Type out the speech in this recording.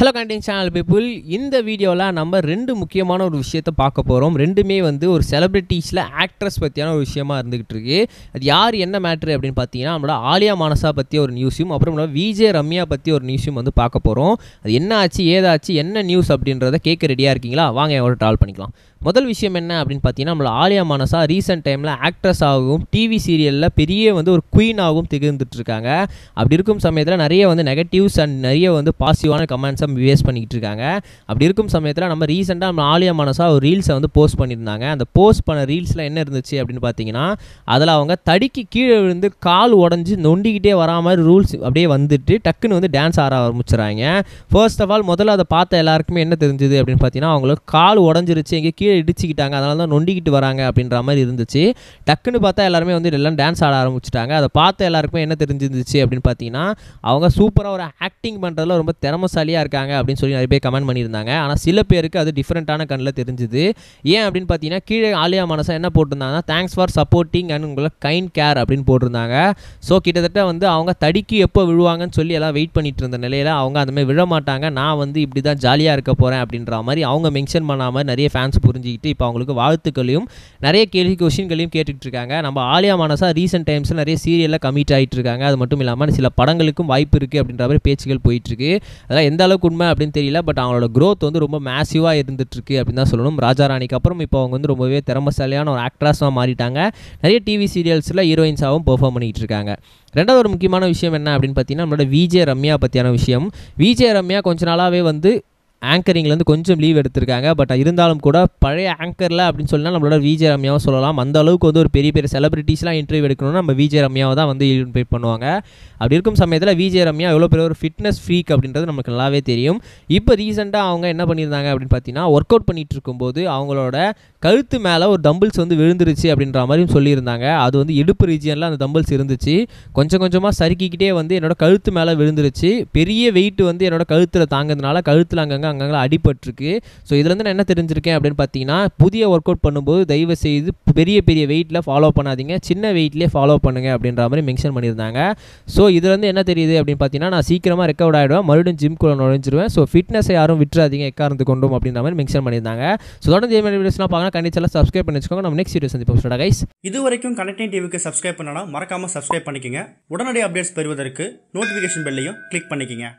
hello கண்டிங் channel people இந்த வீடியோவில் நம்ம ரெண்டு முக்கியமான ஒரு விஷயத்த பார்க்க போகிறோம் ரெண்டுமே வந்து ஒரு செலிப்ரிட்டிஸில் ஆக்ட்ரஸ் பற்றியான ஒரு விஷயமா இருந்துகிட்டு இருக்கு அது யார் என்ன மேட்ரு அப்படின்னு பார்த்தீங்கன்னா நம்மளோட ஆலியா மானசா பற்றி ஒரு நியூஸும் அப்புறம் நம்மளோட விஜே ரம்யா பற்றி ஒரு நியூஸும் வந்து பார்க்க போகிறோம் அது என்ன ஆச்சு ஏதாச்சு என்ன நியூஸ் அப்படின்றத கேட்க ரெடியாக இருக்கீங்களா வாங்க எவ்வளோ ட்ரால் பண்ணிக்கலாம் முதல் விஷயம் என்ன அப்படின்னு பார்த்தீங்கன்னா நம்மள ஆலியா மனசா ரீசெண்ட் டைமில் ஆக்ட்ரஸ் ஆகவும் டிவி சீரியலில் பெரிய வந்து ஒரு குயினாகவும் திகழ்ந்துட்டுருக்காங்க அப்படி இருக்கும் சமயத்தில் நிறைய வந்து நெகட்டிவ்ஸ் அண்ட் நிறைய வந்து பாசிட்டிவான கமெண்ட்ஸை வேஸ்ட் பண்ணிக்கிட்டு இருக்காங்க அப்படி இருக்கும் சமயத்தில் நம்ம ரீசெண்டாக நம்ம ஆலியா மானசா ஒரு ரீல்ஸை வந்து போஸ்ட் பண்ணியிருந்தாங்க அந்த போஸ்ட் பண்ண ரீல்ஸில் என்ன இருந்துச்சு அப்படின்னு பார்த்தீங்கன்னா அதில் அவங்க தடிக்கு கீழே விழுந்து கால் உடஞ்சி நொண்டிக்கிட்டே வரா மாதிரி ரூல்ஸ் அப்படியே வந்துட்டு டக்குன்னு வந்து டான்ஸ் ஆட ஆரம்பிச்சுறாங்க ஃபர்ஸ்ட் ஆஃப் ஆல் முதல்ல அதை பார்த்த எல்லாருக்குமே என்ன தெரிஞ்சுது அப்படின்னு பார்த்தீங்கன்னா அவங்களுக்கு கால் உடஞ்சிருச்சு எங்கே கீழே இடிச்சுக்கிட்டாங்க அதனால தான் நொண்டிக்கிட்டு வராங்க அப்படின்ற மாதிரி இருந்துச்சு டக்குன்னு பார்த்தா எல்லாருமே வந்து எல்லாம் டான்ஸ் ஆட ஆரம்பிச்சிட்டாங்க அதை பார்த்து எல்லாருக்குமே என்ன தெரிஞ்சிருந்துச்சு அப்படின்னு பார்த்தீங்கன்னா அவங்க சூப்பராக ஒரு ஆக்டிங் பண்ணுறதுல ரொம்ப திறமசாலியாக இருக்காங்க அப்படின்னு சொல்லி நிறைய பேர் கமெண்ட் பண்ணியிருந்தாங்க ஆனால் சில பேருக்கு அது டிஃப்ரெண்ட்டான கண்ணில் தெரிஞ்சுது ஏன் அப்படின்னு பார்த்தீங்கன்னா கீழே ஆலியா மனசை என்ன போட்டிருந்தாங்கன்னா தேங்க்ஸ் ஃபார் சப்போர்ட்டிங் அண்ட் உங்களை கைண்ட் கேர் அப்படின்னு போட்டிருந்தாங்க ஸோ கிட்டத்தட்ட வந்து அவங்க தடிக்கு எப்போ விழுவாங்கன்னு சொல்லி எல்லாம் வெயிட் பண்ணிட்டு இருந்த நிலையில் அவங்க அந்தமாதிரி விழ மாட்டாங்க நான் வந்து இப்படி தான் ஜாலியாக இருக்க போகிறேன் அப்படின்ற மாதிரி அவங்க மென்ஷன் பண்ணாமல் நிறைய ஃபேன்ஸ் புரிஞ்சு புரிஞ்சுக்கிட்டு இப்போ அவங்களுக்கு வாழ்த்துக்களையும் நிறைய கேள்வி கொஷின்களையும் கேட்டுக்கிட்டு இருக்காங்க நம்ம ஆலியா மனசாக ரீசெண்ட் டைம்ஸில் நிறைய சீரியலில் கமிட் ஆகிட்டு இருக்காங்க அது மட்டும் இல்லாமல் சில படங்களுக்கும் வாய்ப்பு இருக்குது அப்படின்ற மாதிரி பேச்சுகள் போயிட்டுருக்கு அதெல்லாம் எந்த அளவுக்கு உண்மை அப்படின்னு தெரியல பட் அவங்களோட க்ரோத் வந்து ரொம்ப மேசிவாக இருந்துட்டுருக்கு அப்படின்னு தான் சொல்லணும் ராஜா ராணிக்கு அப்புறம் இப்போ அவங்க வந்து ரொம்பவே திறமசாலியான ஒரு ஆக்ட்ராஸாக மாறிட்டாங்க நிறைய டிவி சீரியல்ஸில் ஹீரோயின்ஸாகவும் பெர்ஃபார்ம் பண்ணிகிட்டு இருக்காங்க ரெண்டாவது ஒரு முக்கியமான விஷயம் என்ன அப்படின்னு பார்த்தீங்கன்னா நம்மளோட விஜே ரம்யா பற்றியான விஷயம் விஜே ரம்யா கொஞ்ச நாளாகவே வந்து ஆங்கரிங்லேருந்து கொஞ்சம் லீவ் எடுத்திருக்காங்க பட் இருந்தாலும் கூட பழைய ஆங்கரில் அப்படின்னு சொன்னால் நம்மளோட விஜய் ரம்யாவும் சொல்லலாம் அந்த அளவுக்கு வந்து ஒரு பெரிய பெரிய செலிபிரிட்டிஸ்லாம் இன்டர்வியூ எடுக்கணும்னா நம்ம விஜய் ரம்யாவை தான் வந்து இன்வைட் பண்ணுவாங்க அப்படி இருக்கும் சமயத்தில் விஜய் ரம்யா எவ்வளோ பெரிய ஒரு ஃபிட்னஸ் ஃப்ரீக் அப்படின்றது நமக்கு நல்லாவே தெரியும் இப்போ ரீசெண்டாக அவங்க என்ன பண்ணியிருந்தாங்க அப்படின்னு பார்த்தீங்கன்னா ஒர்க் அவுட் பண்ணிகிட்டு இருக்கும்போது அவங்களோட கழுத்து மேலே ஒரு டம்பிள்ஸ் வந்து விழுந்துருச்சு அப்படின்ற மாதிரியும் சொல்லியிருந்தாங்க அது வந்து இடுப்பு ரீஜியனில் அந்த டம்பிள்ஸ் இருந்துச்சு கொஞ்சம் கொஞ்சமாக சறுக்கிக்கிட்டே வந்து என்னோடய கழுத்து மேலே விழுந்துருச்சு பெரிய வெயிட் வந்து என்னோடய கழுத்தில் தாங்கிறதுனால கழுத்தில் அங்கங்கே அங்கங்கே அடிபட்டுருக்கு ஸோ இதுலேருந்து நான் என்ன தெரிஞ்சிருக்கேன் அப்படின்னு பார்த்தீங்கன்னா புதிய ஒர்க் அவுட் பண்ணும்போது தயவு செய்து பெரிய பெரிய வெயிட்டில் ஃபாலோ பண்ணாதீங்க சின்ன வெயிட்லேயே ஃபாலோ பண்ணுங்கள் அப்படின்ற மாதிரி மென்ஷன் பண்ணியிருந்தாங்க ஸோ இதுலேருந்து என்ன தெரியுது அப்படின்னு பார்த்தீங்கன்னா நான் சீக்கிரமாக ரெக்கவர்ட் ஆகிடுவேன் மறுபடியும் ஜிம்குள்ளே நுழைஞ்சிருவேன் ஸோ ஃபிட்னஸை யாரும் விட்டுறாதீங்க எக்காரந்து கொண்டும் அப்படின்ற மாதிரி மென்ஷன் பண்ணியிருந்தாங்க ஸோ தொடர்ந்து இதே மாதிரி வீடியோஸ்லாம் பார்க்கலாம் கண்டிச்சாலாம் சப்ஸ்கிரைப் பண்ணி வச்சுக்கோங்க நம்ம நெக்ஸ்ட் வீடியோ சந்திப்போம் கைஸ் இது வரைக்கும் கனெக்டிங் டிவிக்கு சப்ஸ்கிரைப் பண்ணனா மறக்காமல் சப்ஸ்கிரைப் பண்ணிக்கோங்க உடனடி அப்டேட்ஸ் பெறுவதற்கு நோட்டிஃபிகேஷன் பெல்லையும் கிளிக் பண்ணிக்கோங்க